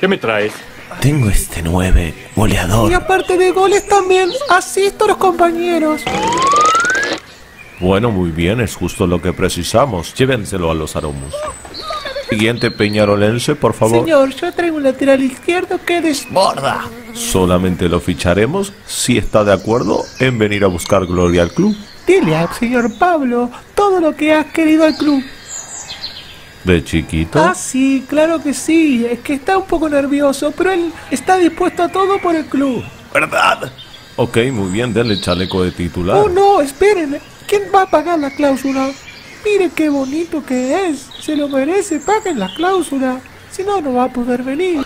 ¿Qué me traes? Tengo este 9 goleador. Y aparte de goles también asisto a los compañeros. Bueno, muy bien, es justo lo que precisamos. Llévenselo a los aromos Siguiente peñarolense, por favor. Señor, yo traigo un lateral izquierdo que desborda. Solamente lo ficharemos si está de acuerdo en venir a buscar gloria al club. Dile al señor Pablo todo lo que has querido al club. ¿De chiquito? Ah, sí, claro que sí. Es que está un poco nervioso, pero él está dispuesto a todo por el club. ¿Verdad? Ok, muy bien, denle chaleco de titular. Oh, no, esperen. ¿Quién va a pagar la cláusula? Mire qué bonito que es. Se lo merece, paguen la cláusula. Si no, no va a poder venir.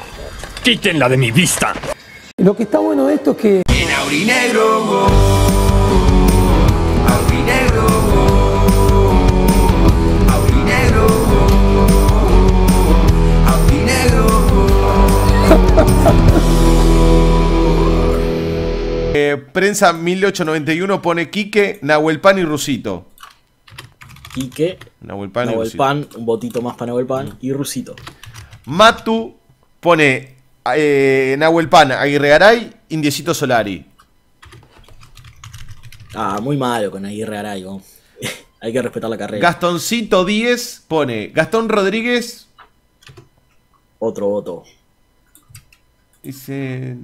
Quítenla de mi vista. Lo que está bueno de esto es que... En Eh, prensa 1891 pone Quique, Pan y Rusito. Quique, Nahuel Pan un botito más para Nahuel Pan y Rusito. Matu pone eh, Nahuelpan, Aguirre Garay, Indiecito Solari. Ah, muy malo con Aguirre Garay. Hay que respetar la carrera. Gastoncito 10 pone Gastón Rodríguez. Otro voto dice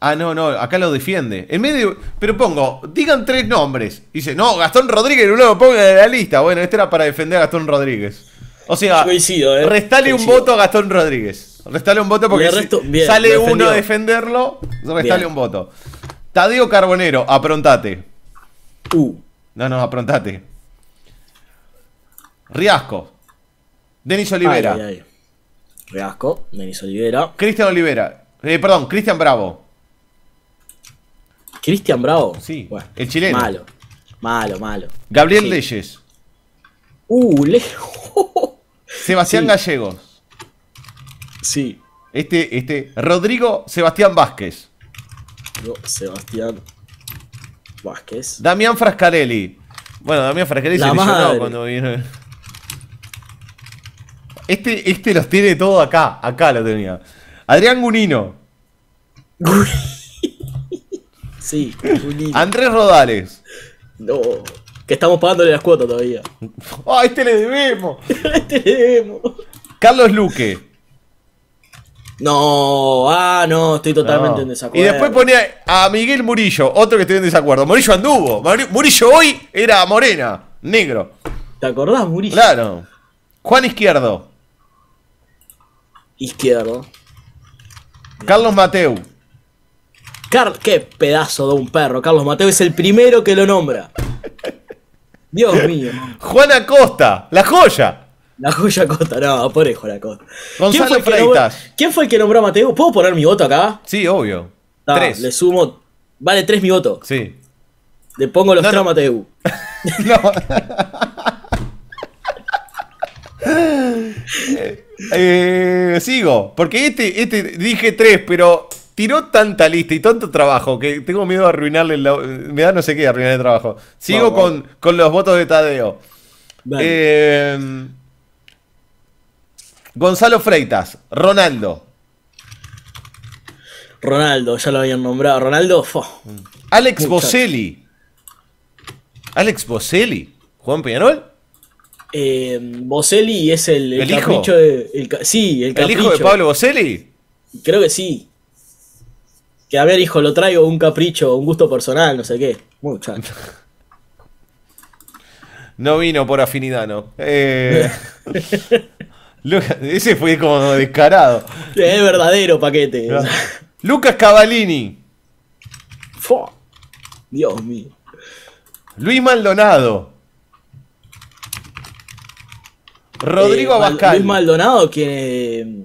Ah, no, no, acá lo defiende. En medio. Pero pongo, digan tres nombres. Dice, no, Gastón Rodríguez, luego ponga de la lista. Bueno, este era para defender a Gastón Rodríguez. O sea, ¿eh? restale un voto a Gastón Rodríguez. Restale un voto porque sale uno a defenderlo, restale un voto. Tadeo Carbonero, aprontate. Uh. No, no, aprontate. Riasco. Denis Olivera. Reasco, Denis Olivera. Cristian Olivera. Eh, perdón, Cristian Bravo. ¿Cristian Bravo? Sí. Bueno, el chileno. Malo. Malo, malo. Gabriel Leyes. Uh, lejos Sebastián Gallegos. Sí. Este, este. Rodrigo Sebastián Vázquez. Sebastián Vázquez. Damián Frascarelli. Bueno, Damián Frascarelli se cuando vino. Este, este, los tiene todo acá. Acá lo tenía. Adrián Gunino. sí, Andrés Rodales. No. Que estamos pagándole las cuotas todavía. ¡Ah, este le debemos! este le debemos. Carlos Luque. No, ah, no, estoy totalmente en desacuerdo. Y después ponía a Miguel Murillo, otro que estoy en desacuerdo. Murillo anduvo. Murillo hoy era morena, negro. ¿Te acordás, Murillo? Claro. Juan Izquierdo izquierdo. Carlos Mateu. Car qué pedazo de un perro. Carlos Mateo es el primero que lo nombra. Dios mío. Juana Costa, la joya. La joya Costa, no, por Juana Costa. Gonzalo ¿Quién fue, ¿Quién fue el que nombró a Mateo? ¿Puedo poner mi voto acá? Sí, obvio. Ah, tres. Le sumo. Vale, tres mi voto. Sí. Le pongo los tres a Mateu. no. Eh, eh, sigo, porque este, este, dije tres, pero tiró tanta lista y tanto trabajo que tengo miedo de arruinarle me da no sé qué arruinar el trabajo. Sigo Con, los votos de Tadeo. Eh, Gonzalo Freitas, Ronaldo. Ronaldo, ya lo habían nombrado. Ronaldo, Alex Boselli. Alex Boselli, Juan Peñarol. Eh, Boselli es el, capricho de. sí, el de Pablo Boselli? Creo que sí. Que a ver, hijo, lo traigo un capricho, un gusto personal, no sé qué. Muchacho. No vino por afinidad, no. Eh, ese fue como descarado. Es verdadero paquete. Lucas Cavalini. Dios mío. Luis Maldonado. Rodrigo eh, Abascal. Luis Maldonado, quien. Em,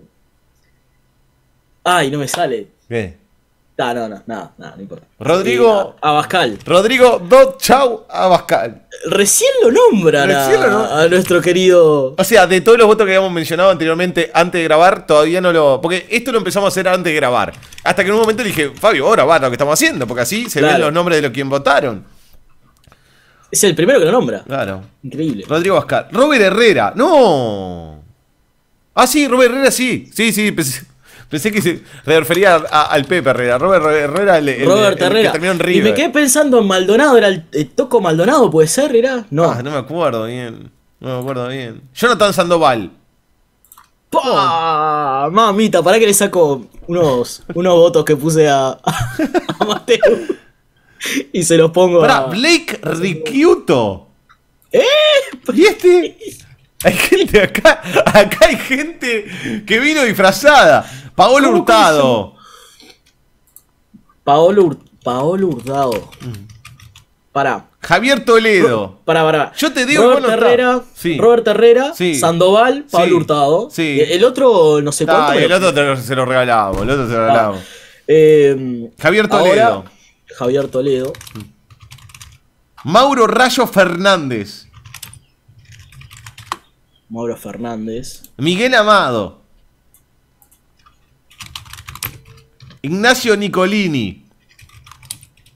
ay, no me sale. ¿Qué? Ah, no, no, no, no, importa. Rodrigo. Eh, Abascal. Rodrigo Dot Chau Abascal. Recién lo nombran a, nuestro querido. O sea, de todos los votos que habíamos mencionado anteriormente, antes de grabar, todavía no lo. Porque esto lo empezamos a hacer antes de grabar. Hasta que en un momento dije, Fabio, ahora va lo que estamos haciendo, porque así se ven los nombres de los que votaron. Es el primero que lo nombra. Claro. Increíble. Rodrigo Ascar. Robert Herrera. ¡No! Ah, sí, Robert Herrera sí. Sí, sí, pensé, que se refería al Pepe Herrera. Robert Herrera, el, Robert Herrera. que en River. Y me quedé pensando en Maldonado. ¿Era el, Toco Maldonado? ¿Puede ser, era? No. Ah, no me acuerdo bien. No me acuerdo bien. Jonathan Sandoval. ¡Pah! Oh. Mamita, para que le saco unos, unos votos que puse a Mateo. y se los pongo. Para, Blake Riquiuto! ¿Eh? ¿Y este? Hay gente acá, acá hay gente que vino disfrazada. Paolo Hurtado. Paolo, Paolo Hurtado. Mm. para! Javier Toledo. Para, para. Yo te digo Robert Herrera, Robert Herrera, Sandoval, ¡Paolo Hurtado. El otro no sé cuánto. Ah, el otro se lo regalamos, el otro se lo ah. regalamos. Eh, Javier Toledo. Javier Toledo. Mauro Rayo Fernández. Mauro Fernández. Miguel Amado. Ignacio Nicolini.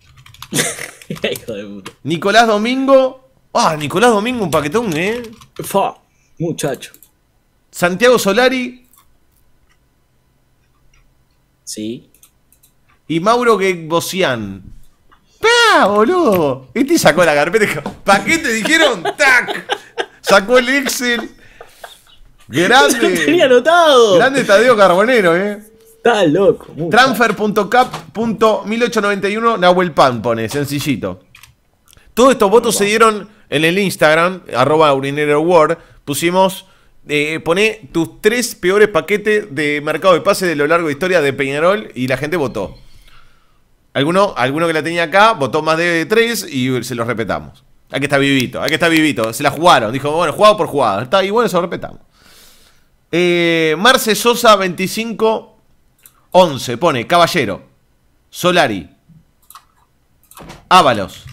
Hijo de Nicolás Domingo. Ah, Nicolás Domingo, un paquetón, ¿eh? Fa, muchacho. Santiago Solari. Sí. Y Mauro Bocian. ¡Pah, boludo! Este sacó la carpeta. ¿Para qué te dijeron? ¡Tac! Sacó el Excel. Grande. tenía Grande Tadeo Carbonero, eh. Está loco. Transfer.cap.1891 Nahuel Pan pone, sencillito. Todos estos votos se dieron en el Instagram, arroba world. Pusimos, eh, tus tres peores paquetes de mercado de pase de lo largo de historia de Peñarol y la gente votó. Alguno, alguno que la tenía acá votó más de tres y se los respetamos. Aquí está vivito, que está vivito. Se la jugaron. Dijo, bueno, jugado por jugado. Está y bueno, se lo respetamos. Eh, Marce Sosa 25 11 pone Caballero, Solari, Ábalos,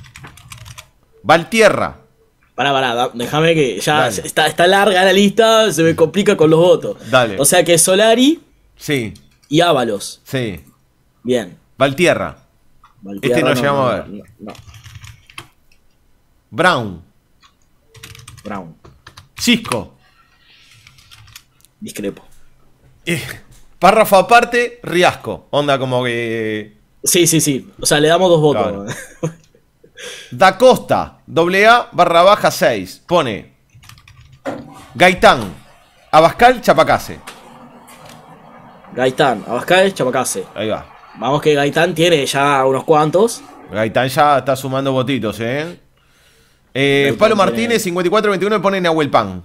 Valtierra. Pará, pará, déjame que ya está, está larga la lista, se me complica con los votos. Dale. O sea que Solari. Sí. Y Ábalos. Sí. Bien. Valtierra este no, llegamos a ver. Brown. Brown. Cisco. Discrepo. Eh, párrafo aparte, Riasco. Onda como que. Sí, sí, sí. O sea, le damos dos votos. da Costa, AA barra baja 6. Pone. Gaitán. Abascal Chapacase. Gaitán, Abascal Chapacase. Ahí va. Vamos que Gaitán tiene ya unos cuantos. Gaitán ya está sumando botitos, ¿eh? eh Pablo Martínez, 54-21, pone Nahuel Pan.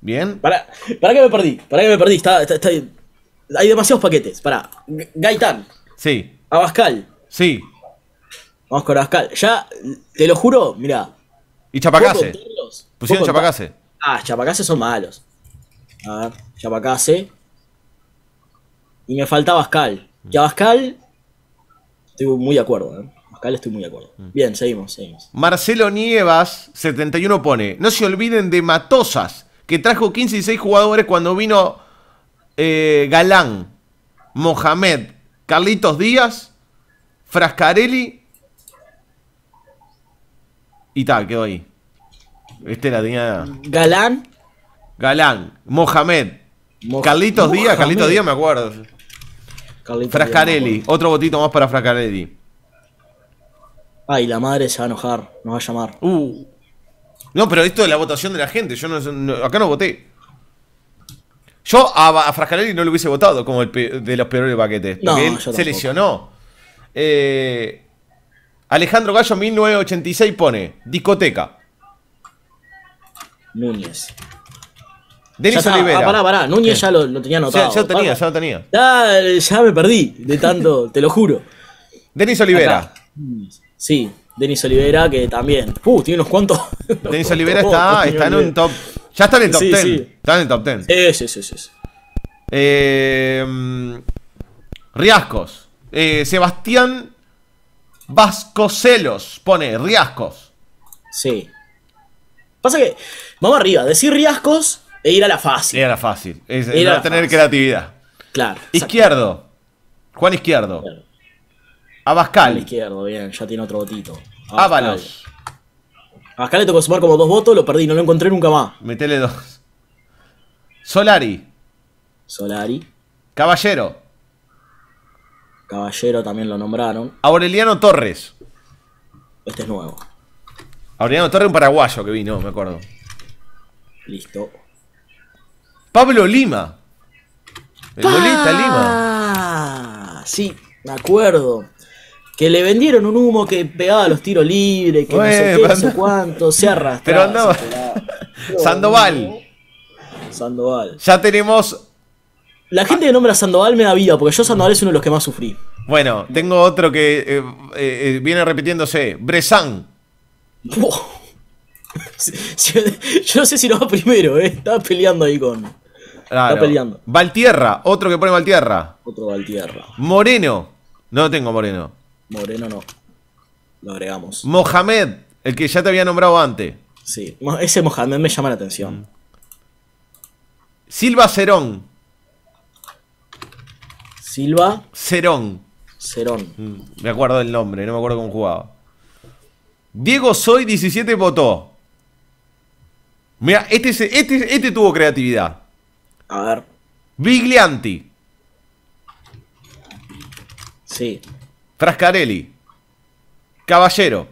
Bien. Para, para me perdí, para me perdí. hay demasiados paquetes. Para. Gaitán. Sí. Abascal. Sí. Vamos con Abascal. Ya, te lo juro, mira. Y Chapacase. Pusieron Chapacase. Ah, Chapacase son malos. A ver, Chapacase. Y me falta Abascal. Y a estoy muy de acuerdo, ¿eh? estoy muy de acuerdo. Mm. Bien, seguimos, seguimos. Marcelo Nievas, 71 pone, no se olviden de Matosas, que trajo 15 y 6 jugadores cuando vino eh, Galán, Mohamed, Carlitos Díaz, Frascarelli y tal, quedó ahí. Este la tenía. Galán. Galán, Mohamed. Carlitos Díaz, Carlitos Díaz me acuerdo. Frascarelli, otro votito más para Frascarelli. Ay, la madre se va a enojar, nos va a llamar. Uh. No, pero esto es la votación de la gente. Yo acá no voté. Yo a, Frascarelli no lo hubiese votado como el de los peores paquetes. Porque él se lesionó. Eh, Alejandro Gallo 1986 pone discoteca. Núñez. Denis Olivera. para ah, pará, pará. Núñez ya lo, tenía anotado. Ya, lo tenía, ya lo tenía. Ya, me perdí de tanto, te lo juro. Denis Olivera. Sí, Denis Olivera que también. Uh, tiene unos cuantos. Denis Olivera está, está en un top. Ya está en el top sí, 10. Sí. Está en el top 10. Sí, sí, sí. sí. Eh, Riascos. Eh, Sebastián Vascocelos pone Riascos. Sí. Pasa que, vamos arriba, decir Riascos e ir a la fácil. Era fácil. Es, Era no la tener creatividad. Claro. Izquierdo. Juan Izquierdo. Abascal. Juan izquierdo, bien, ya tiene otro votito. Ábalos. Abascal le tocó sumar como dos votos, lo perdí, no lo encontré nunca más. Metele dos. Solari. Solari. Caballero. Caballero también lo nombraron. Aureliano Torres. Este es nuevo. Aureliano Torres, un paraguayo que vino, me acuerdo. Listo. Pablo Lima. El Lima. Sí, me acuerdo. Que le vendieron un humo que pegaba los tiros libres, que no sé qué, no sé cuánto, se arrastraba. Pero andaba. Sandoval. Sandoval. Ya tenemos. La gente que nombra Sandoval me da vida, porque yo Sandoval es uno de los que más sufrí. Bueno, tengo otro que eh, eh, eh, viene repitiéndose. Bresan. yo no sé si lo va primero, eh. Estaba peleando ahí con. Valtierra, otro que pone Valtierra. Otro Valtierra. Moreno. No tengo Moreno. Moreno no. Lo agregamos. Mohamed, el que ya te había nombrado antes. Sí, ese Mohamed me llama la atención. Silva Cerón. Silva. Cerón. Cerón. Mm, me acuerdo del nombre, no me acuerdo cómo jugaba. Diego Soy 17 votó. Mira, este, este, este tuvo creatividad. A ver. Viglianti. Sí. Frascarelli. Caballero.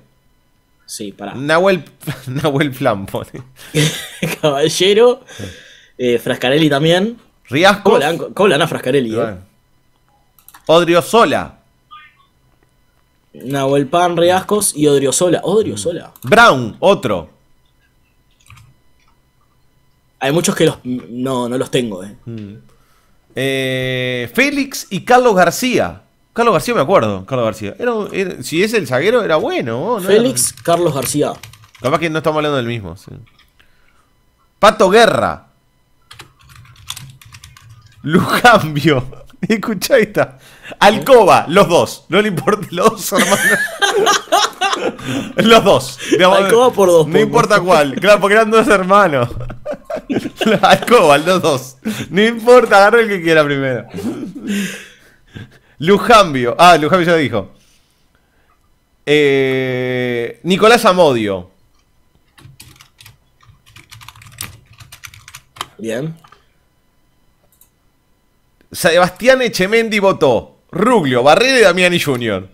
Sí, Para. Nahuel, Nahuel Plan Caballero. Eh, Frascarelli también. Riasco. la a Frascarelli, eh. Odriozola. Nahuel Pan, Riascos y Odrio Sola. Odriozola. Sola. Brown, otro. Hay muchos que los, no, no los tengo. Eh. Mm. Eh, Félix y Carlos García. Carlos García me acuerdo, Carlos García. si es el zaguero, era bueno. ¿no? Félix Carlos García. Capaz que no estamos hablando del mismo. Pato Guerra. Lujambio. Escucha esta. Alcoba, los dos. No le importa, los dos, hermanos. los dos. Alcoba por dos. No importa cuál. Claro, porque eran dos hermanos. Alcobal, los dos No importa, agarra el que quiera primero. Lujambio. Ah, Lujambio ya dijo. Eh, Nicolás Amodio. Bien. Sebastián Echemendi votó. Ruglio, Barrera y Damiani Jr.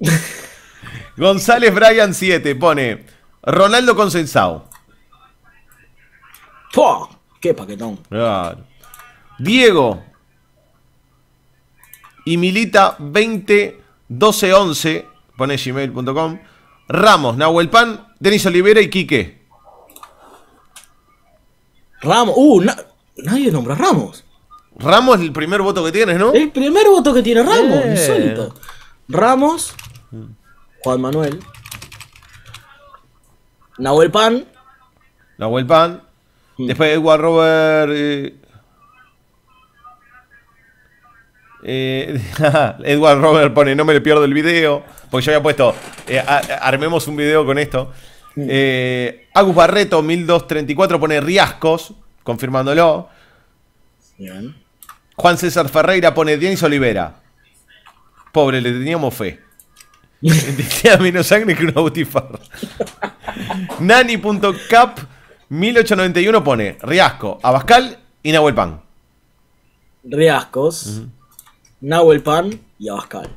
González Bryan 7 pone Ronaldo consensado. ¡Qué paquetón! Diego. Y milita 20 11. Pone gmail.com. Ramos, Nahuel Pan, Denis Olivera y Quique. Ramos. Uh, nadie nombra Ramos. Ramos es el primer voto que tienes, ¿no? El primer voto que tiene Ramos, Ramos, Juan Manuel, Nahuel Pan. Nahuel Pan. Mm. Después Edward Robert eh, eh, Edward Robert pone, no me le pierdo el video. Porque yo había puesto, eh, armemos un video con esto. Mm. Agus Barreto, 1234, pone Riascos, confirmándolo. Juan César Ferreira pone Denis Olivera. Pobre, le teníamos fe. Decía menos sangre que una butifarra. Nani.cap 1891 pone Riasco, Abascal y Nahuel Pan. Riascos, Nahuel Pan y Abascal.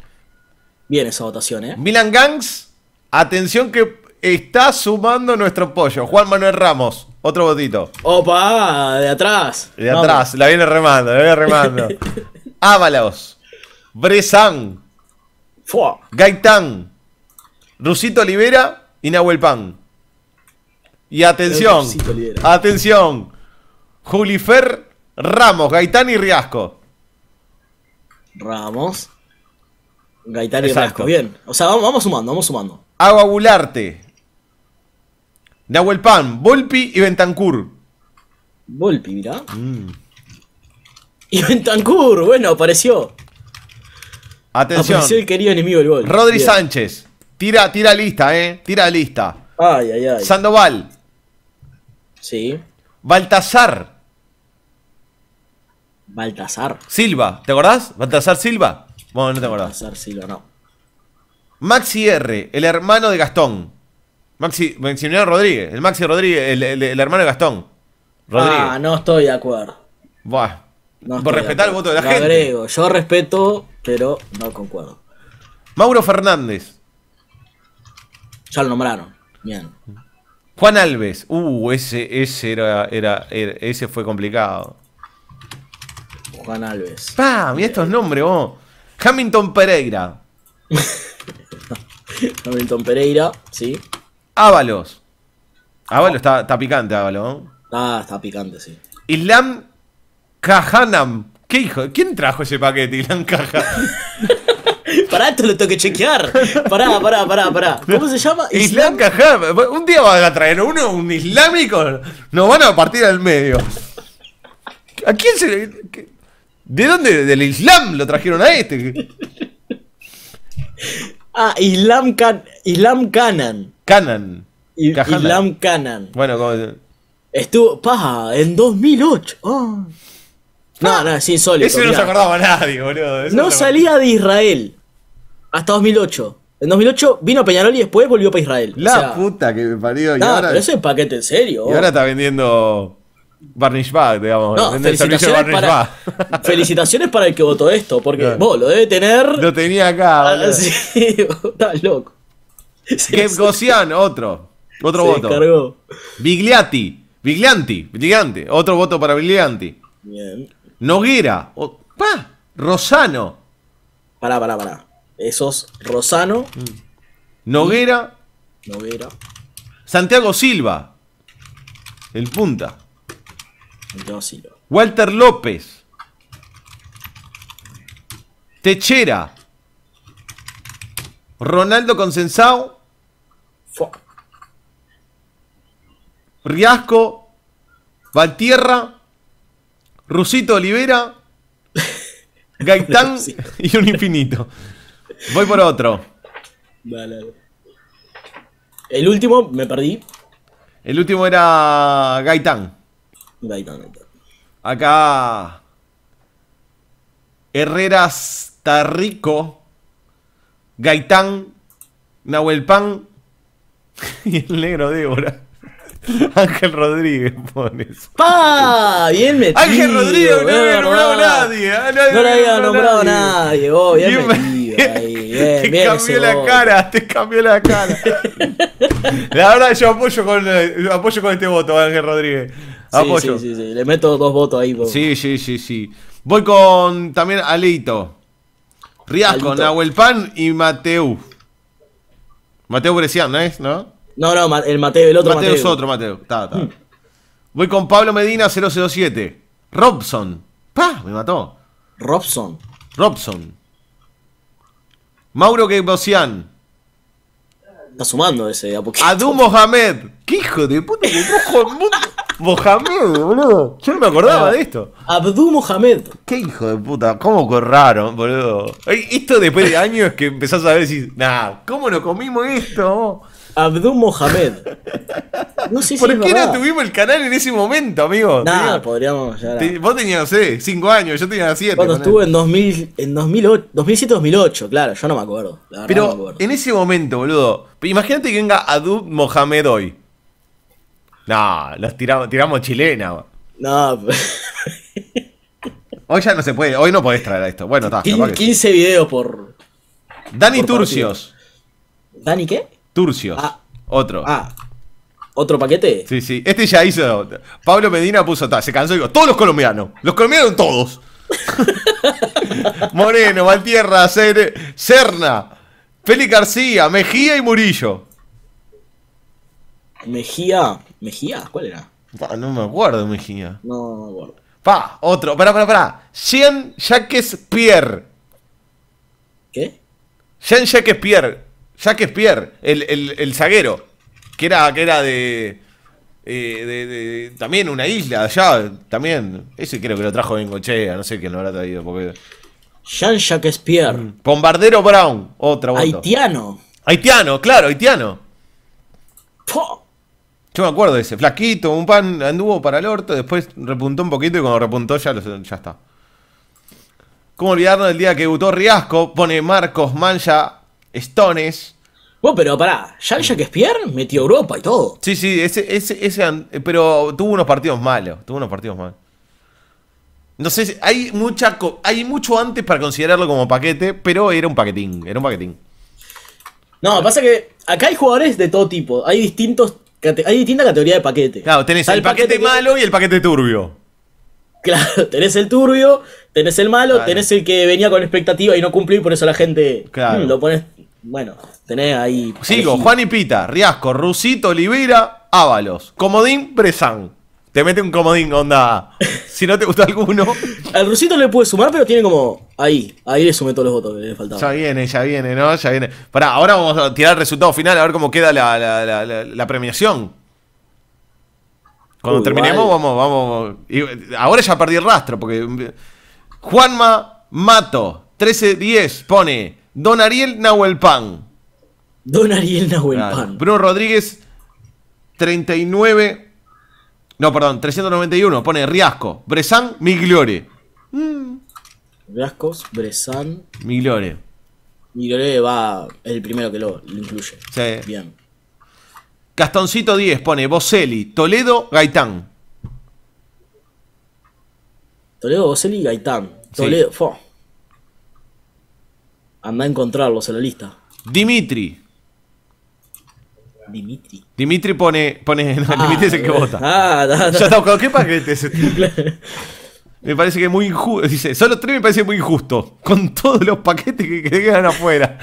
Bien esa votación, ¿eh? Milan Gangs, atención que está sumando nuestro pollo. Juan Manuel Ramos, otro votito Opa, de atrás. De atrás, la viene remando, la viene remando. Ábalos, Bresan, Gaitán, Rusito Olivera y Nahuel Pan. Y atención, atención. Julifer Ramos, Gaitán y Riasco. Ramos. Gaitán y Riasco, bien. O sea, vamos, sumando, vamos sumando. Agua Bularte. Nahuel Pan, Volpi y Bentancur. Volpi, mirá. Mm. Y Bentancur, bueno, apareció. Atención. Apareció el querido enemigo del gol. Rodri Sánchez. Tira, tira lista, eh. Tira lista. Ay, ay, ay. Sandoval. Sí. Baltasar. Baltasar. Silva, ¿te acordás? Baltasar Silva. Bueno, no te acordás. Baltasar Silva, no. Maxi R, el hermano de Gastón. Maxi, Maximiliano Rodríguez, el Maxi Rodríguez, el, hermano de Gastón. Ah, no estoy de acuerdo. Buah. por respetar el voto de la gente. Yo respeto, pero no concuerdo. Mauro Fernández. Ya lo nombraron. Bien. Juan Alves. Uh, ese, ese era, era, ese fue complicado. Juan Alves. Pa, mira estos nombres, vos. Hamilton Pereira. Hamilton Pereira, sí. Ábalos. Ábalos está, está, picante, Ábalos. Ah, está picante, sí. Islam Kahanam. ¿Qué hijo? ¿Quién trajo ese paquete, Islam Kahanam? Pará, esto lo tengo que chequear. Pará, pará, pará, pará. ¿Cómo se llama? Islam, Cajab, Un día van a traer uno, un islámico. Nos van a partir al medio. ¿A quién se le.? ¿De dónde? ¿Del Islam lo trajeron a este? Ah, Islam, Can Islam Canan. Canan. Islam Canan. Bueno, como... Estuvo, paja, en 2008. Ah. No, no, es insólito. Eso no se acordaba nadie, boludo. no salía de Israel hasta 2008. En 2008 vino Peñarol y después volvió para Israel. La puta que me parió. y ahora, pero paquete en serio. Y ahora está vendiendo Barnish Bag, digamos. No, felicitaciones, el para, felicitaciones para el que votó esto, porque vos lo debe tener. Lo tenía acá. Ah, estás loco. Gocian, otro. Otro voto. Vigliati. Viglianti Biglianti. Otro voto para Biglianti. Bien. Noguera. pa. Rosano. Pará, pará, pará. Esos Rosano. Noguera. Noguera. Santiago Silva. El punta. Santiago Silva. Walter López. Techera. Ronaldo Consensao. Riasco. Valtierra. Rusito Olivera. Gaitán y un infinito. Voy por otro. Vale, El último me perdí. El último era Gaitán. Gaitán, Gaitán. Acá. Herreras Tarrico. Gaitán. Nahuel Pan. Y el negro Débora. Ángel Rodríguez pones. ¡Pa! Bien metido. Ángel Rodríguez no, le ¿eh? había nombrado a nadie. No, había nombrado a nadie. vos, bien te cambió la cara, te cambió la cara. la verdad, yo apoyo con, eh, apoyo con este voto, Ángel Rodríguez. Le meto dos votos ahí. Sí, sí, sí, sí. Voy con también Aleito. Riasco, Nahuel Pan y Mateu. Mateo Grecián, ¿no es? ¿No? No, el Mateo, el otro Mateo. Mateo es otro Mateo. Mm. Voy con Pablo Medina 007. Robson. ¡Pah! Me mató. Robson. Robson. Mauro Kebosian Está sumando ese a Mohamed. ¿Qué hijo de puta que el mundo? Mohamed, boludo. Yo no me acordaba de esto. Abdú Mohamed. Qué hijo de puta. ¿Cómo corraron, boludo? Esto después de años que empezás a ver decís Nah, ¿cómo nos comimos esto? Abdú Mohamed. No sé ¿Por qué no tuvimos el canal en ese momento, amigo? Nada, podríamos. Ya vos tenías, no 5 años, yo tenía 7. Cuando estuve en, 2000, en 2007-2008, claro, yo no me acuerdo. Pero en ese momento, boludo. Imagínate que venga Abdú Mohamed hoy. No, los tiramos, tiramos chilena. No, pues. Hoy ya no se puede, hoy no podés traer a esto. Bueno, está. 15 videos por. Dani Turcios. ¿Dani qué? Turcio, ah. otro. Ah. ¿Otro paquete? Sí, sí. Este ya hizo. Pablo Medina puso. se cansó y Todos los colombianos. Los colombianos, todos. Moreno, Valtierra, Cerna, Félix García, Mejía y Murillo. Mejía. ¿Mejía? ¿Cuál era? no me acuerdo, Mejía. No, me acuerdo. Pa, otro. para, pará, pará. Jean Jacques Pierre. ¿Qué? Jean Jacques Pierre. Jacques Pierre, el, zaguero, que era, que era eh, de, También una isla allá, también. Ese creo que lo trajo en cochea, no sé quién lo habrá traído. Porque... Jean-Jacques Pierre. Bombardero Brown, otra Haitiano. Haitiano, claro, haitiano. Yo me acuerdo de ese, flaquito, un pan anduvo para el orto, después repuntó un poquito y cuando repuntó ya, ya está. ¿Cómo olvidarnos del día que debutó Riasco? Pone Marcos Mancha Stones. Bueno, pero pará, ya jacques mm. Pierre metió Europa y todo. Sí, sí, ese, ese, ese, pero tuvo unos partidos malos. Tuvo unos partidos malos. No sé, hay, mucha, hay mucho antes para considerarlo como paquete, pero era un paquetín. Era un paquetín. No, pasa que acá hay jugadores de todo tipo. Hay distintos hay de paquete. Claro, tenés el, paquete, malo y el paquete turbio. Claro, tenés el turbio, tenés el malo, tenés el que venía con expectativa y no cumplió y por eso la gente mm, lo pones bueno, tenés ahí. Sigo, Juan y Pita, Riasco, Rusito, Olivera, Ábalos. Comodín, Bresan. Te mete un comodín, onda. Si no te gustó alguno. Al Rusito le puede sumar, pero tiene como. Ahí, ahí le sumé todos los votos que le faltaban. Ya viene, ya viene, ¿no? Ya viene. Pará, ahora vamos a tirar el resultado final a ver cómo queda la, premiación. Cuando terminemos, vamos, vamos. Ahora ya perdí el rastro, porque. Juanma Mato, 13-10, pone. Don Ariel Nahuelpan. Don Ariel Nahuelpan. Bruno Rodríguez, 39. No, perdón, 391. Pone Riasco. Bresan, Migliore. Mm. Riascos, Bresan. Migliore. Migliore va. Es el primero que lo, incluye. Sí. Bien. Castoncito 10 pone Boselli, Toledo, Gaitán. Toledo, Boselli, Gaitán. Toledo, fo. Anda a encontrarlos en la lista. Dimitri. Dimitri. Dimitri pone. pone no, ah. Dimitri es el que vota. Ah, ¿qué paquete es este? Me parece que es muy injusto. Dice, solo tres me parece muy injusto. Con todos los paquetes que, quedan afuera.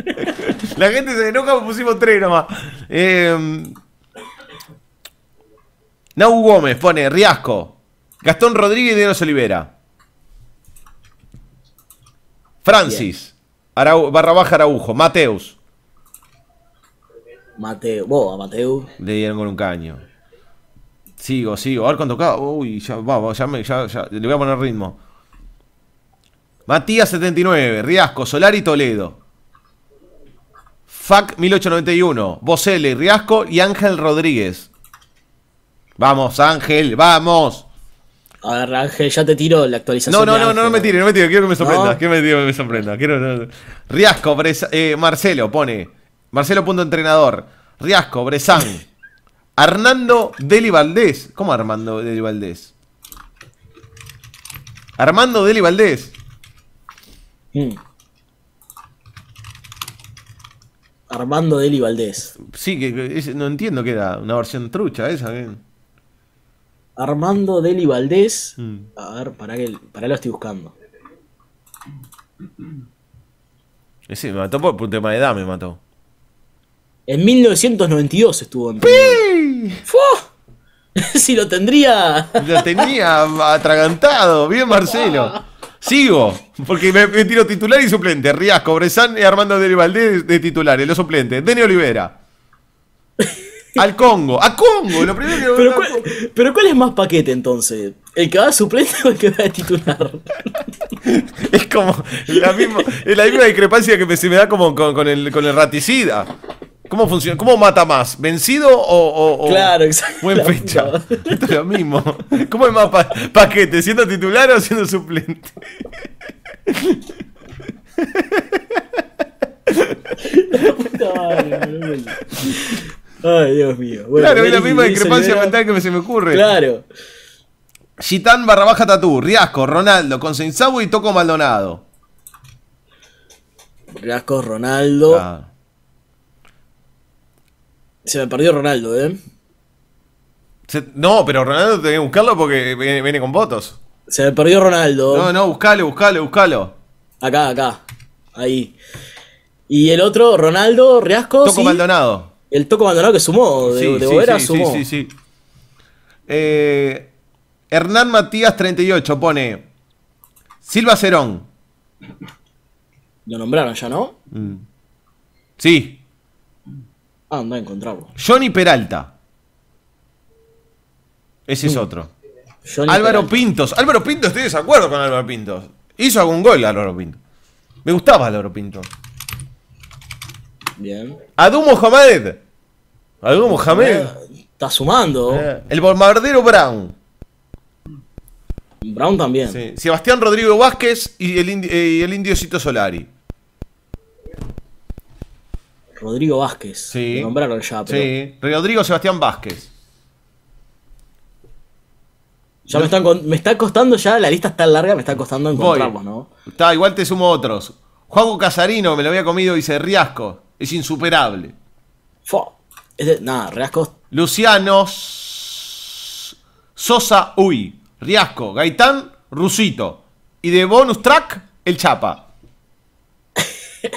la gente se enoja, pusimos tres nomás. Eh, Nau Gómez pone Riasco. Gastón Rodríguez y Los Olivera. Francis. barra baja Araujo. Mateus. Mateo. Vos, a Mateus. Le dieron con un caño. Sigo, sigo. A ver cuánto Uy, ya, vamos, ya, me, ya, ya, le voy a poner ritmo. Matías 79, Riasco, Solari, Toledo. FAC 1891, Boselli, Riasco y Ángel Rodríguez. Vamos, Ángel, vamos. A ver, Ángel, ya te tiro la actualización. No, no, no, no me tire, no me tire, quiero que me sorprenda. Quiero que me, tire, me sorprenda. no. Riasco, Breza, eh, Marcelo pone. entrenador. Riasco, Bresan, Arnando Deli Valdés. ¿Cómo Armando Deli Valdés? Armando Deli Valdés. Mm. Armando Deli Valdés. Sí, que, no entiendo que era una versión trucha esa. Armando Deli Valdés. Mm. A ver, para que para lo estoy buscando. Ese me mató por, un tema de edad, me mató. En 1992 estuvo en. si lo tendría. Lo tenía atragantado. Bien, Marcelo. Sigo, porque me, tiro titular y suplente. Riasco, Bresan y Armando Deli Valdés de titular, y los suplentes. Deni Olivera. Al Congo, a Congo, lo primero que pero, cuál, pero ¿cuál es más paquete entonces? ¿El que va a suplente o el que va a titular? es como la misma, es la misma discrepancia que se me da como con, el, raticida. ¿Cómo funciona? ¿Cómo mata más? ¿Vencido o, o claro, exacto, buen fecha? Esto es lo mismo. ¿Cómo es más paquete? ¿Siendo titular o siendo suplente? Ay, Dios mío. claro, es la misma discrepancia mental que se me ocurre. Claro. Gitán barra baja tatú, Riasco, Ronaldo, con Consensabo y Toco Maldonado. Riasco, Ronaldo. Ah. Se me perdió Ronaldo, ¿eh? no, pero Ronaldo tenés que buscarlo porque viene, con votos. Se me perdió Ronaldo. No, no, buscalo, buscalo, buscalo. Acá, acá. Ahí. Y el otro, Ronaldo, Riasco. Toco Maldonado. El toco abandonado que sumó, de, sumó. Sí, sí, sí. Eh, Hernán Matías 38 pone Silva Cerón. Lo nombraron ya, ¿no? Mm. Sí. Ah, anda a encontrarlo. Johnny Peralta. Ese es mm. otro. Álvaro Pintos. Álvaro Pintos, estoy de acuerdo con Álvaro Pintos. Hizo algún gol Álvaro Pintos. Me gustaba Álvaro Pintos. Bien. Adu Mohamed. Adu Mohamed. Está sumando. Eh, el bombardero Brown. Brown también. Sebastián Rodrigo Vázquez y el, eh, Indiocito Solari. Rodrigo Vázquez. Sí. nombraron ya, Sí. Rodrigo Sebastián Vázquez. Ya me, están me está costando ya, la lista está larga, me está costando encontrarlos, ¿no? Está, igual te sumo otros. Juanjo Casarino, me lo había comido, y se Riasco. Es insuperable. nada, Riasco. Lucianos. Sosa Uy. Riasco. Gaitán Rusito. Y de bonus track, el Chapa.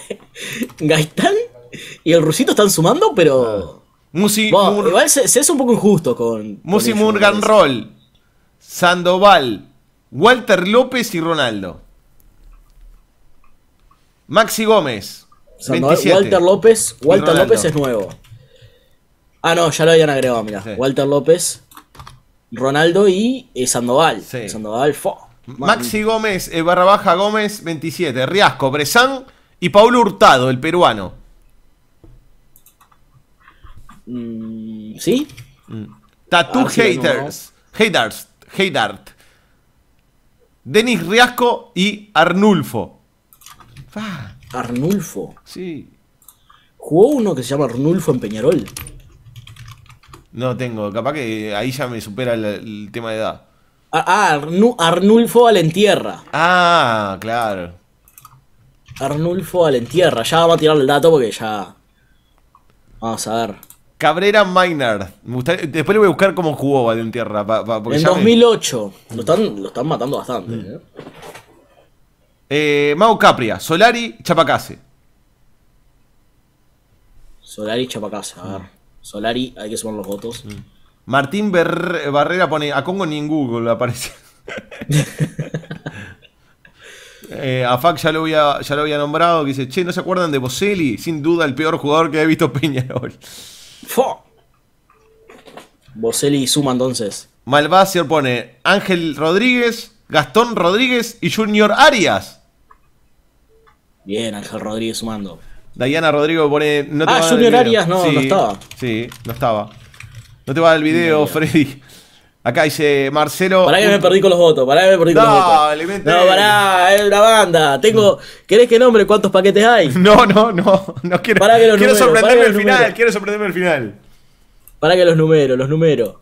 Gaitán y el Rusito están sumando, pero. Ah. Igual se, es un poco injusto con. Musi Murganrol Sandoval. Walter López y Ronaldo. Maxi Gómez. Walter López. Walter López es nuevo. Ah, no, ya lo habían agregado, mira. Walter López, Ronaldo y eh, Sandoval. Sandoval, fo. Maxi Gómez, eh, barra baja Gómez, 27. Riasco, Brezán y Paulo Hurtado, el peruano. Mm, ¿Sí? Mm. Tattoo Haters. Haters. Denis Riasco y Arnulfo. Arnulfo. Sí. Jugó uno que se llama Arnulfo en Peñarol. No tengo, capaz que ahí ya me supera el, tema de edad. Ah, ah Arnulfo Valentierra. Ah, claro. Arnulfo Valentierra. Ya vamos a tirar el dato porque ya. Vamos a ver. Cabrera Miner, Después le voy a buscar cómo jugó Valentierra. en 2008. Lo, están, lo están matando bastante. Mm. ¿eh? Eh, Mau Capria, Solari, Chapacase. Solari, Chapacase, a ver. Solari, hay que sumar los votos. Mm. Martín Barrera pone a Congo ni en Google aparece. eh, a ya lo, había, ya lo había nombrado, dice, che, ¿no se acuerdan de Boselli? Sin duda el peor jugador que he visto Peñarol. ¡Fo! Boselli suma entonces. Malvasio pone Ángel Rodríguez, Gastón Rodríguez y Junior Arias. Bien, Ángel Rodríguez sumando. Dayana Rodrigo pone. ah, Junior Arias no, no estaba. Sí, no estaba. No te va el video, Freddy. Acá dice Marcelo. Pará que me perdí con los votos. Pará que me perdí con los votos. No, pará, es una banda. Tengo. ¿Querés que nombre cuántos paquetes hay? No, no, no. no quiero, pará que los quiero sorprenderme al final. Quiero sorprenderme al final. Pará que los números, los números.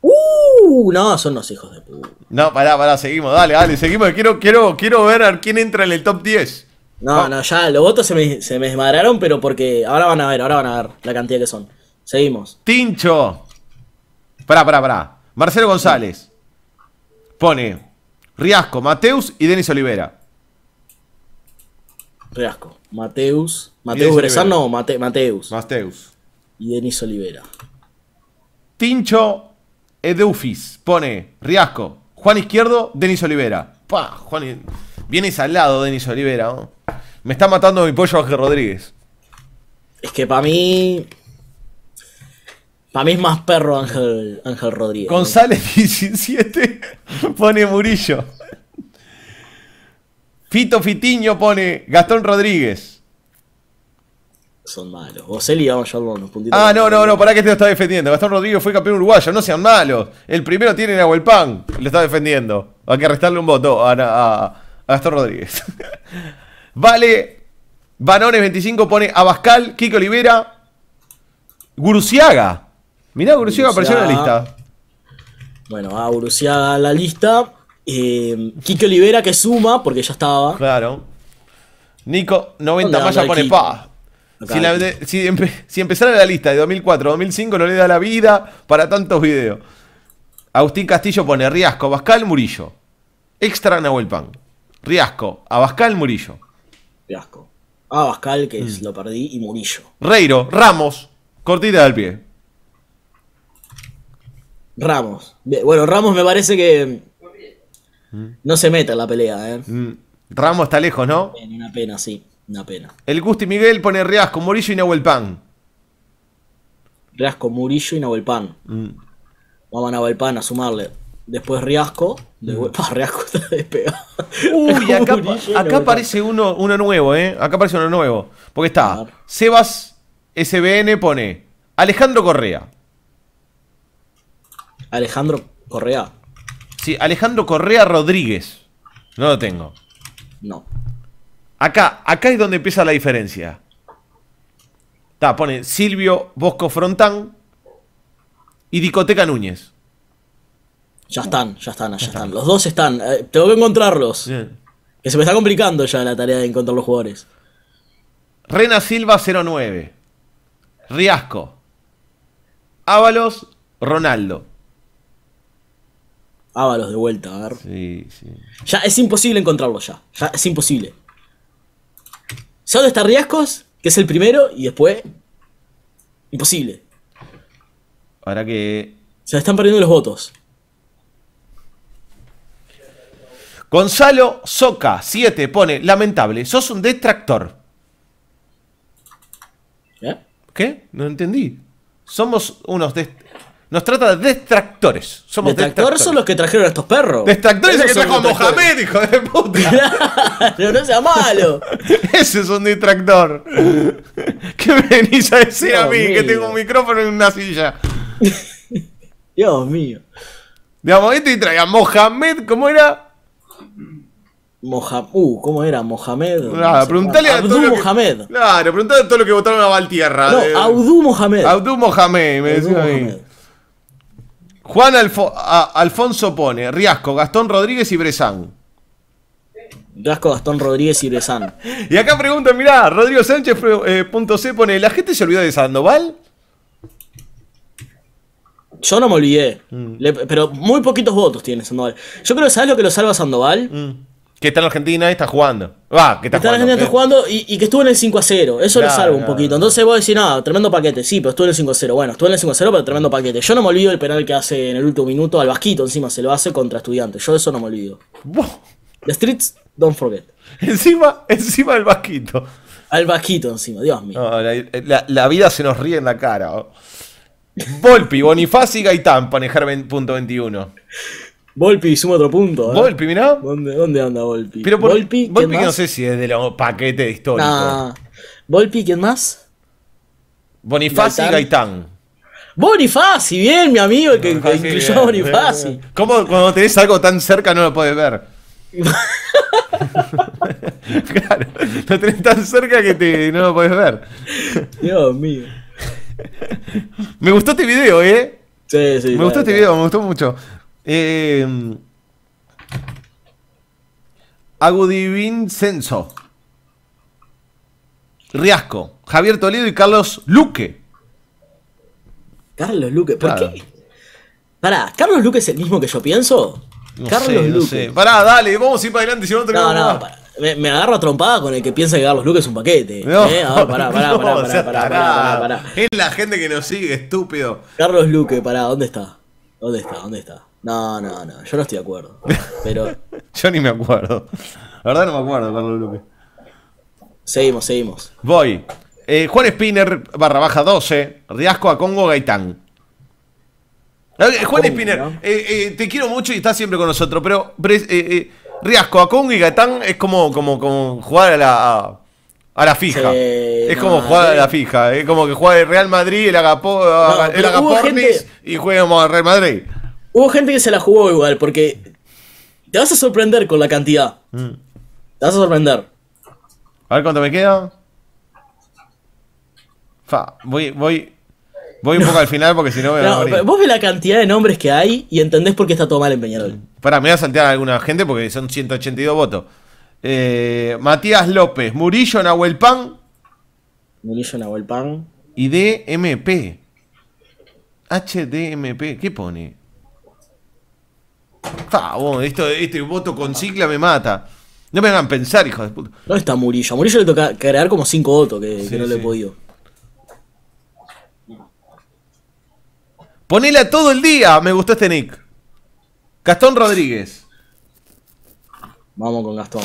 Uh, no, son los hijos de puta. No, pará, pará, seguimos, dale, dale, seguimos. Quiero, quiero, quiero ver a quién entra en el top 10. No, no, ya los votos se me, se desmadraron, pero porque ahora van a ver, ahora van a ver la cantidad que son. Seguimos. Tincho. Pará, pará, pará. Marcelo González. Pone Riasco, Mateus y Denis Olivera. Riasco, Mateus. Mateus no Mateus. Mateus. Y Denis Olivera. Tincho Edufis Pone Riasco, Juan Izquierdo, Denis Olivera. Pa, Juan. Vienes al lado, Denis Olivera. Me está matando mi pollo Ángel Rodríguez. Es que para mí. Para mí es más perro Ángel, Rodríguez. ¿eh? González 17 pone Murillo. Fito Fitiño pone Gastón Rodríguez. Son malos. Boselli va a unos puntitos. Ah, no, no, no, para que este lo está defendiendo. Gastón Rodríguez fue campeón uruguayo, no sean malos. El primero tiene el Pan, lo está defendiendo. Hay que restarle un voto a, Gastón Rodríguez. vale, Banones25 pone Abascal, Kiko Olivera, Guruciaga. Mirá, Guruciaga, apareció en la lista. Bueno, a Guruciaga a la lista. Eh, Kiko Olivera que suma, porque ya estaba. Claro. Nico, 90 Maya pone pa. Si, empezara la lista de 2004 2005 no le da la vida para tantos videos. Agustín Castillo pone Riasco, Abascal, Murillo. Extra Nahuel Pan. Riasco, Abascal, Murillo. Riasco. Abascal, que mm. es, lo perdí, y Murillo. Reiro, Ramos. Cortita del pie. Ramos. Bueno, Ramos me parece que mm. no se meta en la pelea. ¿eh? Mm. Ramos está lejos, ¿no? Una pena, sí. Una pena. El Gusti Miguel pone Riasco, Murillo y Nahuel Pan. Riasco, Murillo y Nahuel Pan. Mm. Vamos a Nahuel Pan a sumarle. Después Riasco. Mm. De Riasco está despegado. Uy, acá, acá aparece uno, uno nuevo, ¿eh? Acá aparece uno nuevo. Porque está. Sebas SBN pone Alejandro Correa. Alejandro Correa. Sí, Alejandro Correa Rodríguez. No lo tengo. No. Acá, acá es donde empieza la diferencia. Está, pone Silvio Bosco Frontán y Dicoteca Núñez. Ya están, ya están, ya, están. Los dos están. Eh, tengo que encontrarlos. Que se me está complicando ya la tarea de encontrar los jugadores. Rena Silva 09. Riasco. Ábalos, Ronaldo. Ábalos de vuelta, a ver. Ya es imposible encontrarlos ya. Ya es imposible. Solo está Riascos, que es el primero, y después. Imposible. Ahora que. Se están perdiendo los votos. Gonzalo Soca, 7, pone, lamentable, sos un detractor. ¿Eh? ¿Qué? No entendí. Somos unos... Nos trata de distractores. Somos son los que trajeron a estos perros. Distractores. es que trajo a Mohamed, hijo de puta. Pero no sea malo. Ese es un distractor ¿Qué venís a decir a mí? Que tengo un micrófono en una silla. Dios mío. Digamos, este y Mohamed, ¿cómo era? uh, ¿cómo era? Mohamed. Claro, a Abdú Mohamed. claro, preguntale a todos lo que votaron a Valtierra. No, Audú Mohamed. Audú Mohamed, me decía a mí. Juan Alfonso pone Riasco, Gastón Rodríguez y Brezán. Riasco, Gastón Rodríguez y Bresan. y acá preguntan, mirá, Rodrigo Sánchez eh, eh, punto C pone, ¿la gente se olvidó de Sandoval? Yo no me olvidé, mm. pero muy poquitos votos tiene Sandoval. Yo creo que sabes lo que lo salva Sandoval. Mm que está en Argentina y está jugando. Va, que está, En Argentina, está jugando y, que estuvo en el 5 a 0. Eso lo salvo un poquito. Entonces vos decís, nada, tremendo paquete. Sí, pero estuvo en el 5 a 0. Bueno, estuvo en el 5 a 0, pero tremendo paquete. Yo no me olvido el penal que hace en el último minuto al Vasquito. Encima se lo hace contra estudiantes. Yo eso no me olvido. The streets don't forget. Encima, encima del Vasquito. Al Vasquito encima, Dios mío. la, vida se nos ríe en la cara. Oh. Volpi, Bonifazi, y Gaitán, panejar 21. Volpi suma otro punto. ¿eh? Volpi, mirá. ¿Dónde, ¿Dónde, anda Volpi? Volpi, no sé si es de los paquetes históricos. Nah. Volpi, ¿quién más? Bonifaci Gaitán. Bonifaci, bien, mi amigo, el que, incluyó a Bonifaci. ¿Cómo cuando tenés algo tan cerca no lo podés ver? claro, lo tenés tan cerca que no lo podés ver. Dios mío. Me gustó este video, ¿eh? Sí, sí. Me gustó este video, me gustó mucho. Eh, em, Censo Riasco. Javier Toledo y Carlos Luque. Carlos Luque, ¿por qué? Pará, ¿Carlos Luque es el mismo que yo pienso? Carlos Luque. Pará, dale, vamos a ir para adelante si no te. No, no, Me, agarro a trompada con el que piensa que Carlos Luque es un paquete. No, pará, pará, Es la gente que nos sigue, estúpido. Carlos Luque, pará, ¿dónde está? ¿Dónde está? ¿Dónde está? No, no, no, yo no estoy de acuerdo. Pero. yo ni me acuerdo. La verdad no me acuerdo, Carlos Luque. Seguimos, seguimos. Voy. Eh, Juan Spinner, barra baja 12, Riasco a Congo Gaitán. Eh, Juan Spinner, eh, te quiero mucho y estás siempre con nosotros, pero Riasco a Congo y Gaitán es como, como, como jugar a la, a, la fija. es como jugar a la fija, es como que juega el Real Madrid, el Agapornis y juegamos al Real Madrid. Hubo gente que se la jugó igual, porque te vas a sorprender con la cantidad. Mm. Te vas a sorprender. A ver cuánto me queda. voy, voy, voy un poco al final porque si no me Vos ves la cantidad de nombres que hay y entendés por qué está todo mal en Peñarol. Pará, me voy a saltear a alguna gente porque son 182 votos. Eh, Matías López, Murillo Nahuel Murillo Nahuel Pan. Y DMP. HDMP, ¿qué pone? Fa, esto, este voto con cicla me mata. No me hagan pensar, hijo de puta. No está Murillo? A Murillo le toca crear como cinco votos que, no le he podido. Ponela todo el día, me gustó este nick. Gastón Rodríguez. Vamos con Gastón.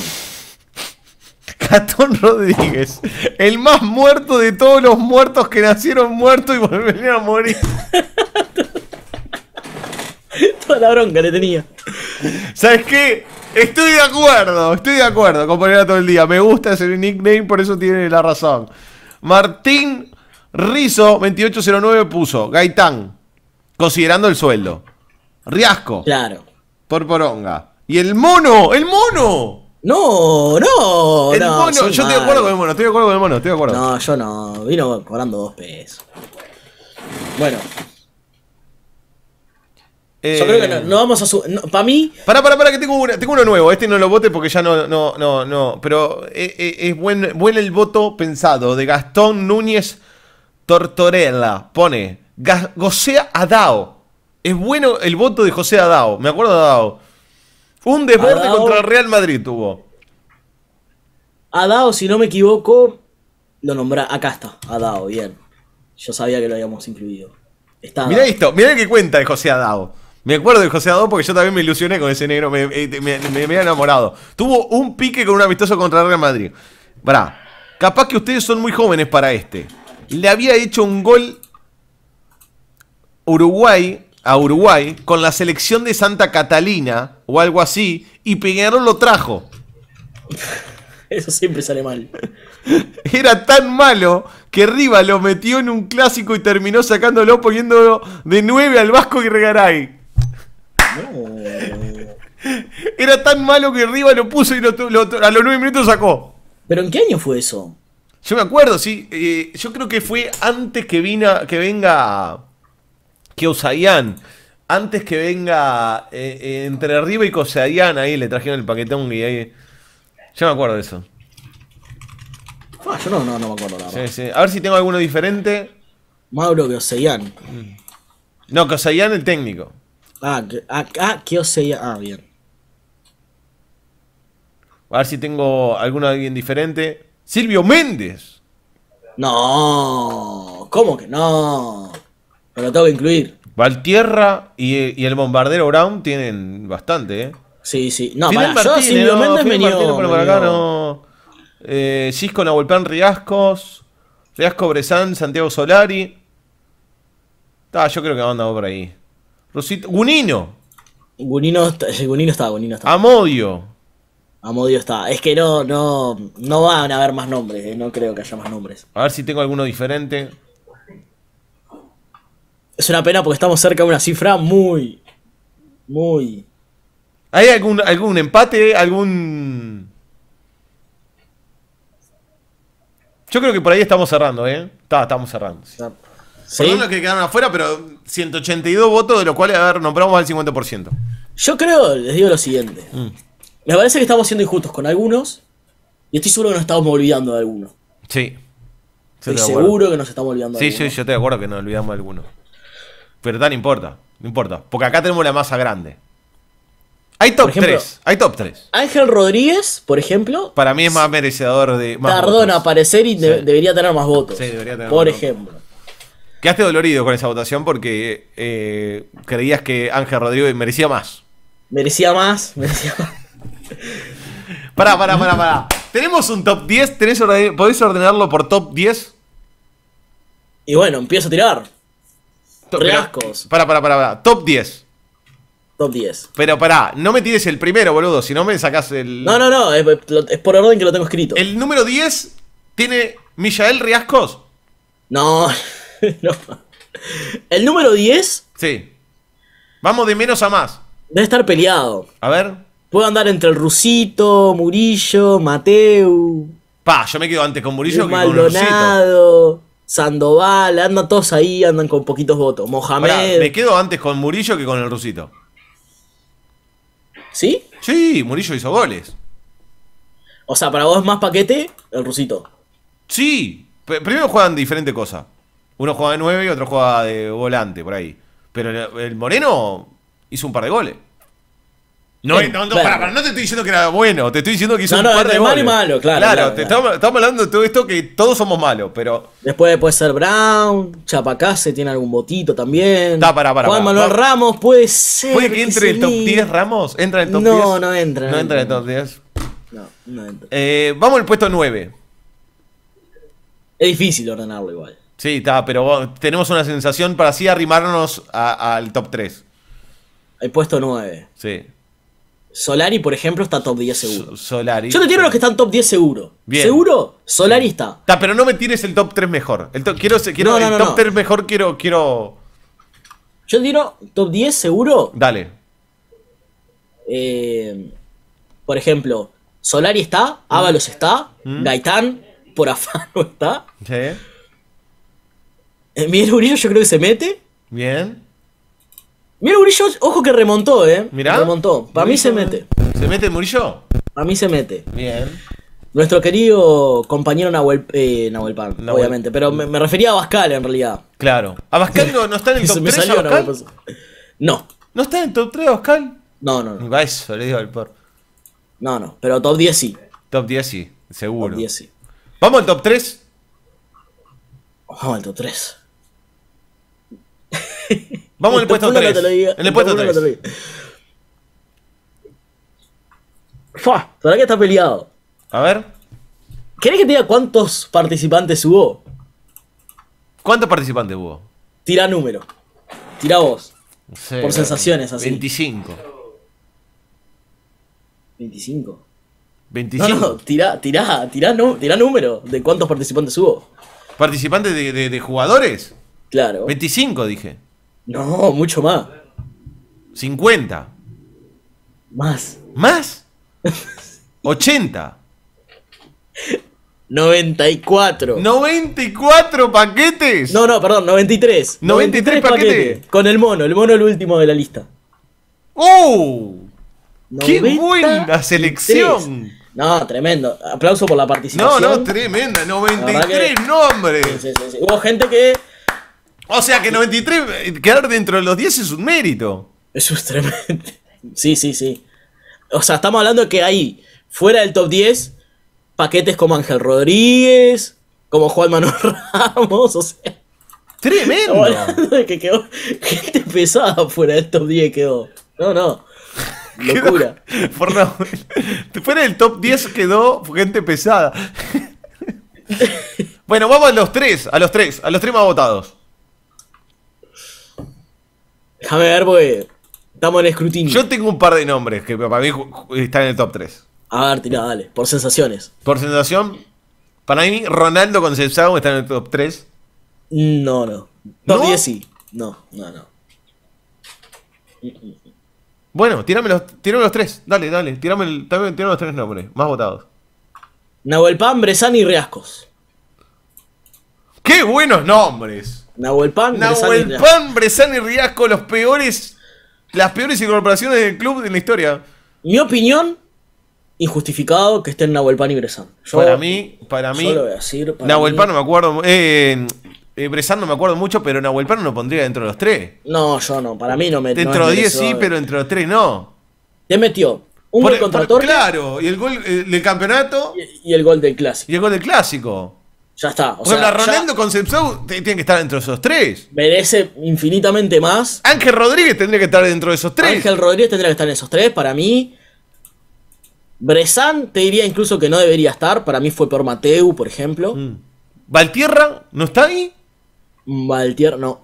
Gastón Rodríguez, el más muerto de todos los muertos que nacieron muertos y volvieron a morir. la bronca le tenía. ¿Sabes qué? Estoy de acuerdo, estoy de acuerdo, compañera todo el día. Me gusta ese nickname, por eso tiene la razón. Martín Rizo 2809 puso Gaitán, considerando el sueldo. Riasco. Claro. Por poronga. Y el mono, el mono. No, no. El no, mono, yo estoy de acuerdo con el mono, estoy de acuerdo con el mono, estoy de acuerdo. No, yo no, vino cobrando dos pesos. Bueno, eh, Yo creo que no, vamos a su, Para mí. Para, para, para, que tengo, uno nuevo. Este no lo vote porque ya no, no, no, no. Pero eh, eh, es, es buen, el voto pensado de Gastón Núñez Tortorella. Pone José Adao. Es bueno el voto de José Adao. Me acuerdo de Adao. Un desborde contra el Real Madrid tuvo. Adao, si no me equivoco, lo nombra. Acá está, Adao, bien. Yo sabía que lo habíamos incluido. Está Mirá esto, mirá el que cuenta de José Adao. Me acuerdo de José Adó porque yo también me ilusioné con ese negro, eh, me, había enamorado. Tuvo un pique con un amistoso contra Real Madrid. Pará, capaz que ustedes son muy jóvenes para este. Le había hecho un gol Uruguay a Uruguay con la selección de Santa Catalina o algo así y Peñarol lo trajo. Eso siempre sale mal. Era tan malo que Riva lo metió en un clásico y terminó sacándolo poniendo de 9 al Vasco y Regaray. No. Era tan malo que Riva lo puso y lo, a los nueve minutos sacó. ¿Pero en qué año fue eso? Yo me acuerdo, sí. Eh, yo creo que fue antes que, vina, que venga que Antes que venga eh, eh, entre Riva y Keosaian, ahí le trajeron el paquetón y ahí. Yo me acuerdo de eso. Ah, yo no, me acuerdo nada A ver si tengo alguno diferente. Mauro Osayan. No, Keosaian el técnico. Ah, ah, ah, ah, bien. A ver si tengo alguna alguien diferente. Silvio Méndez. No, ¿cómo que no? Pero tengo que incluir. Valtierra y, y el bombardero Brown tienen bastante, ¿eh? Sí, sí. No, para, yo Silvio Méndez me niego. eh, Riascos. Riasco Bresan, Santiago Solari. yo creo que andado por ahí. Rosita. Gunino. Eh, Gunino, está, Gunino está. Amodio. Amodio está. Es que no, no, no van a haber más nombres, eh, no creo que haya más nombres. A ver si tengo alguno diferente. Es una pena porque estamos cerca de una cifra muy. Muy. ¿Hay algún, algún empate? ¿Algún.? Yo creo que por ahí estamos cerrando, ¿eh? Está, estamos cerrando. Perdón los que quedaron afuera, pero 182 votos, de los cuales, a ver, nombramos al 50%. Yo creo, les digo lo siguiente. Mm. Me parece que estamos siendo injustos con algunos. Y estoy seguro que nos estamos olvidando de algunos. Sí. Estoy seguro que nos estamos olvidando de algunos. Sí, sí, yo te acuerdo que nos olvidamos de algunos. Pero tal, no importa. No importa. Porque acá tenemos la masa grande. Hay top 3. Hay top 3. Ángel Rodríguez, por ejemplo. Para mí es más merecedor de. Más tardó aparecer y debería tener más votos. Sí, debería tener Por ejemplo. Quedaste dolorido con esa votación porque eh, creías que Ángel Rodríguez merecía más. Merecía más, merecía más. pará, pará, pará, pará. Tenemos un top 10, ¿Tenés ¿podés ordenarlo por top 10? Y bueno, empiezo a tirar. Top, Pará, pará, pará, pará. Top 10. Top 10. Pero pará, no me tires el primero, boludo, si no me sacas el. No, no, no, es, es por orden que lo tengo escrito. ¿El número 10 tiene Michael Riascos? No. El número 10. Sí. Vamos de menos a más. Debe estar peleado. A ver. Puedo andar entre el Rusito, Murillo, Mateu. Pa, yo me quedo antes con Murillo que con el Rusito. Sandoval, andan todos ahí, andan con poquitos votos. Mohamed. me quedo antes con Murillo que con el Rusito. ¿Sí? Sí, Murillo hizo goles. O sea, para vos es más paquete el Rusito. Sí, primero juegan diferente cosa. Uno juega de 9 y otro juega de volante, por ahí. Pero el Moreno hizo un par de goles. No, te estoy diciendo que era bueno, te estoy diciendo que hizo un par de goles. no, malo, claro. Claro, te Estamos, hablando de todo esto que todos somos malos, pero. Después puede ser Brown, Chapacase tiene algún botito también. para, para, Juan Manuel Ramos puede ser. ¿Puede que entre el top 10 Ramos? ¿Entra el No, no entra. ¿No entra en el top 10? No, no entra. Eh, vamos al puesto 9. Es difícil ordenarlo igual. Sí, está, pero tenemos una sensación para así arrimarnos al top 3. He puesto 9. Sí. Solari, por ejemplo, está top 10 seguro. Solari. Yo te tiro los que están top 10 seguro. ¿Seguro? Solari está. Está, pero no me tienes el top 3 mejor. El quiero top 3 mejor quiero, quiero. Yo te tiro top 10 seguro. Dale. Eh, por ejemplo, Solari está, ¿Mm? Ábalos está, ¿Mm? Gaitán por afano está. Sí. Eh, Miguel yo creo que se mete. Bien. Miguel Urillo, ojo que remontó, ¿eh? Mirá. Remontó. Para mí se mete. ¿Se mete Murillo? Para mí se mete. Bien. Nuestro querido compañero Nahuel, eh, Pan, obviamente. Pero me, refería a Bascal en realidad. Claro. ¿A Bascal no, está en el top 3? No. ¿No está en el top 3 Bascal? No, no, no. eso, le digo al por. No, no. Pero top 10 sí. Top 10 sí, seguro. Top 10 sí. ¿Vamos al top 3? Vamos al top 3. Vamos en el puesto 3. En el puesto 3. qué está peleado? A ver. ¿Querés que te diga cuántos participantes hubo? ¿Cuántos participantes hubo? Tira número. Tira vos. por sensaciones así. 25. 25. 25. No, no, tirá, tirá, no, número de cuántos participantes hubo. ¿Participantes de, de, de jugadores? Claro. 25 dije. No, mucho más. 50. Más. ¿Más? 80. 94. ¿94 paquetes? No, no, perdón, 93. 93, paquetes. Con el mono, el mono el último de la lista. ¡Oh! ¡Qué buena selección! No, tremendo. Aplauso por la participación. No, no, tremenda. 93 nombres. Hubo gente que o sea que 93, quedar dentro de los 10 es un mérito. Eso es tremendo. Sí, sí, sí. O sea, estamos hablando de que hay, fuera del top 10, paquetes como Ángel Rodríguez, como Juan Manuel Ramos, o sea. Tremendo. que quedó gente pesada fuera del top 10 quedó. No, no. Locura. fuera del top 10 quedó gente pesada. bueno, vamos a los tres, a los tres, a los tres más votados. Déjame ver, porque estamos en escrutinio. Yo tengo un par de nombres que para mí están en el top 3. A ver, tira, dale. Por sensaciones. Por sensación, para mí Ronaldo con está en el top 3. No, no. Top 10 sí. No, no, no. Bueno, tirame los, tres. Dale, dale. Tirame, los tres nombres más votados. Nahuelpan, Brezani y Riascos. ¡Qué buenos nombres! Nahuel Pan, Nahuel Pan, y Riasco, los peores, las peores incorporaciones del club en la historia. Mi opinión, injustificado que estén Nahuel Pan y Bresan. para mí, para mí, Nahuel Pan no me acuerdo, eh, eh Bresan no me acuerdo mucho, pero Nahuel Pan no lo pondría dentro de los tres. No, yo no, para mí no me Dentro de 10 sí, pero entre los tres no. Te metió un gol contra Claro, y el gol eh, del campeonato. y el gol del clásico. Y el gol del clásico. Ya está. O sea, Ronaldo Concepción Tiene que estar dentro de esos tres. Merece infinitamente más. Ángel Rodríguez tendría que estar dentro de esos tres. Ángel Rodríguez tendría que estar en esos tres, para mí. Bresan te diría incluso que no debería estar. Para mí fue por Mateu, por ejemplo. Mm. ¿Valtierra no está ahí? Mm, Valtierra no.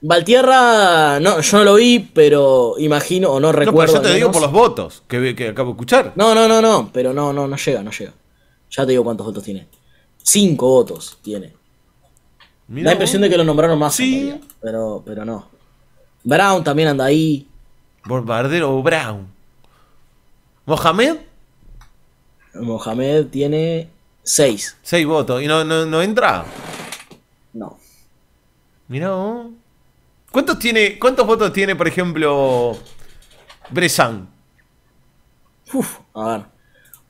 Valtierra, no, yo no lo vi, pero imagino o no recuerdo. No, pero yo te digo por los votos que, que, acabo de escuchar. No, no, no, no, pero no, no, no llega, no llega. Ya te digo cuántos votos tiene. Cinco votos tiene. da impresión de que lo nombraron más. Sí. pero, pero no. Brown también anda ahí. Bombardero Brown. ¿Mohamed? Mohamed tiene seis. Seis votos. ¿Y no, entra? No. Mirá. ¿Cuántos, tiene, ¿Cuántos votos tiene, por ejemplo, Bresan? Uf, a ver.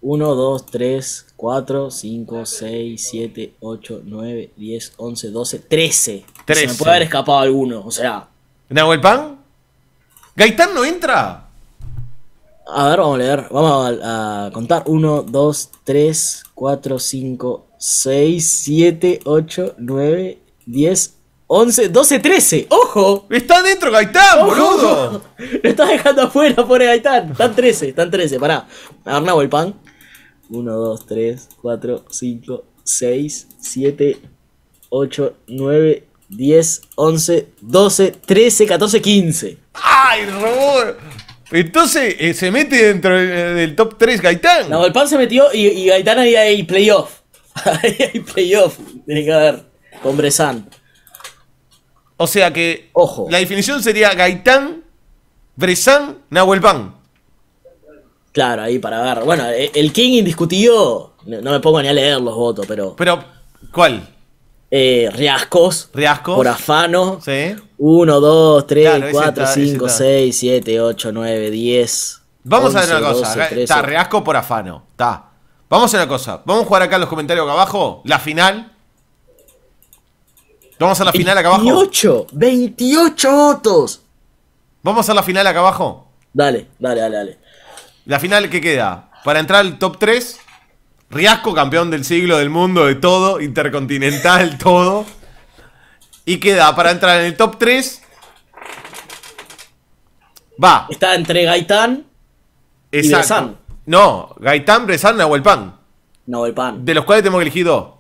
1, 2, 3, 4, 5, 6, 7, 8, 9, 10, 11, 12, 13. 13. Se me puede haber escapado alguno, o sea. ¿Nahuel Pan? ¿Gaitán no entra? A ver, vamos a leer. Vamos a, contar. 1, 2, 3, 4, 5, 6, 7, 8, 9, 10, 11, 12, 13. ¡Ojo! ¡Está dentro Gaitán, boludo! Lo estás dejando afuera, pobre Gaitán. Están 13, están 13. Pará. A ver, Nahuel Pan. 1, 2, 3, 4, 5, 6, 7, 8, 9, 10, 11, 12, 13, 14, 15. ¡Ay, robot! Entonces eh, se mete dentro eh, del, top 3 Gaitán. No, pan se metió y, Gaitán ahí hay playoff. ahí hay playoff. Tiene que haber. Con Bresan. O sea que. Ojo. La definición sería Gaitán, Bresan, Nahuel Pan. Claro, ahí para agarrar. Bueno, e, el King indiscutido, no me pongo ni a leer los votos, pero. Pero, ¿cuál? Eh, riascos. Riascos. Por afano. Sí. 1, 2, 3, 4, 5, 6, 7, 8, 9, 10. Vamos 11, a ver una cosa. 12, está, riasco por afano. Está. Vamos a una cosa. Vamos a jugar acá en los comentarios acá abajo. La final. Vamos a la final acá abajo. 28, 28 votos. Vamos a la final acá abajo. Dale, dale, dale, dale. La final que queda. Para entrar al top 3, Riasco, campeón del siglo, del mundo, de todo, intercontinental, todo. Y queda para entrar en el top 3. Va. Está entre Gaitán Exacto. y No, Gaitán, o el Pan. el Pan. De los cuales tengo que elegir dos.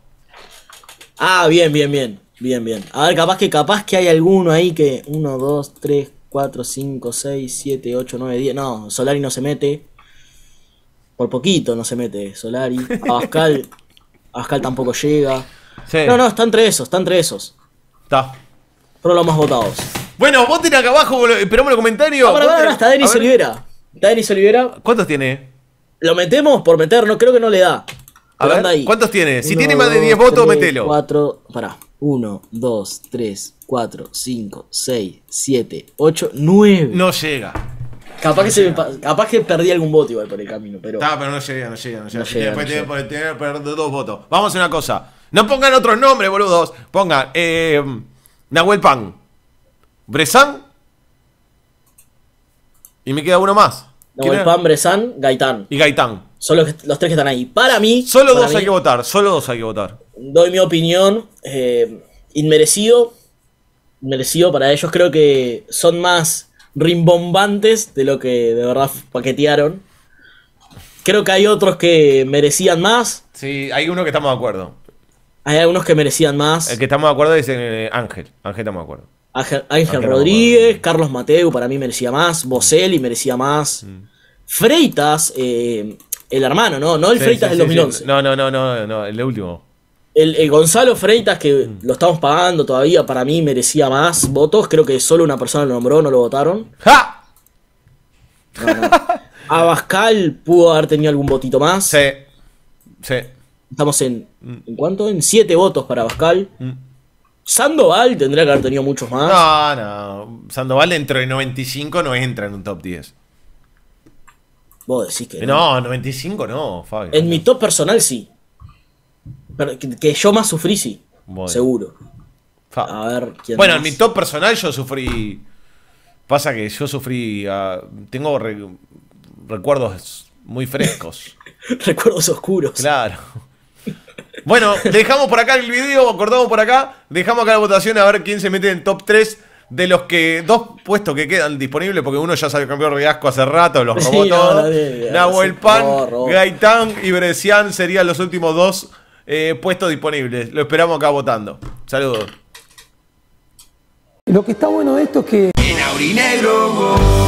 Ah, bien, bien, bien. Bien, bien. A ver, capaz que capaz que hay alguno ahí que. Uno, dos, tres, cuatro, cinco, seis, siete, ocho, nueve, diez No, Solari no se mete por poquito no se mete Solari. Abascal, Abascal tampoco llega. Sí. No, no, están entre esos, están entre esos. Está. Pero los más votados. Bueno, voten acá abajo, esperamos los comentarios. Ahora, ahora, está Denis Olivera. Está Denis Olivera. ¿Cuántos tiene? Lo metemos por meter, no creo que no le da. A ver, ahí. ¿cuántos tiene? Si tiene más de 10 votos, metelo. 4, pará. 1, 2, 3, 4, 5, 6, 7, 8, 9. No llega. Capaz, que perdí algún voto igual por el camino, pero. Está, pero no llegué, no llega, no llega. Después tiene- dos votos. Vamos a una cosa. No pongan otros nombres, boludos. Pongan eh, Nahuel Pan, Bresan. Y me queda uno más. Nahuel Pan, Bresan, Gaitán. Y Gaitán. Son los, tres que están ahí. Para mí. Solo dos hay que votar, solo dos hay que votar. Doy mi opinión. Eh, inmerecido. Inmerecido para ellos. Creo que son más rimbombantes de lo que de verdad paquetearon. Creo que hay otros que merecían más. Sí, hay uno que estamos de acuerdo. Hay algunos que merecían más. El que estamos de acuerdo es eh, Ángel. Ángel estamos de acuerdo. Ángel, Rodríguez, Carlos Mateu para mí merecía más, Boselli merecía más, mm. Freitas, eh, el hermano, ¿no? No el Freitas del 2011. No, no, no, no, no, el último. El, Gonzalo Freitas, que lo estamos pagando todavía, para mí merecía más votos. Creo que solo una persona lo nombró, no lo votaron. ¡Ja! A Abascal pudo haber tenido algún votito más. Sí. Sí. Estamos en. Mm. ¿En cuánto? En 7 votos para Abascal. Mm. Sandoval tendría que haber tenido muchos más. No, no. Sandoval dentro de 95 no entra en un top 10. Vos decís que. No, no 95 no, Fabio. En mi top personal sí que, yo más sufrí, sí. Seguro. Bueno, en mi top personal yo sufrí. Pasa que yo sufrí. Ah, tengo recuerdos muy frescos. recuerdos oscuros. Claro. Bueno, dejamos por acá el video, acordamos por acá, dejamos acá la votación a ver quién se mete en top 3 de los que dos puestos que quedan disponibles, porque uno ya salió campeón de riasco hace rato, los robó Nahuel Pan, Gaitán y Brecian serían los últimos dos eh, puestos disponibles. Lo esperamos acá votando. Saludos. Lo que está bueno de esto es que...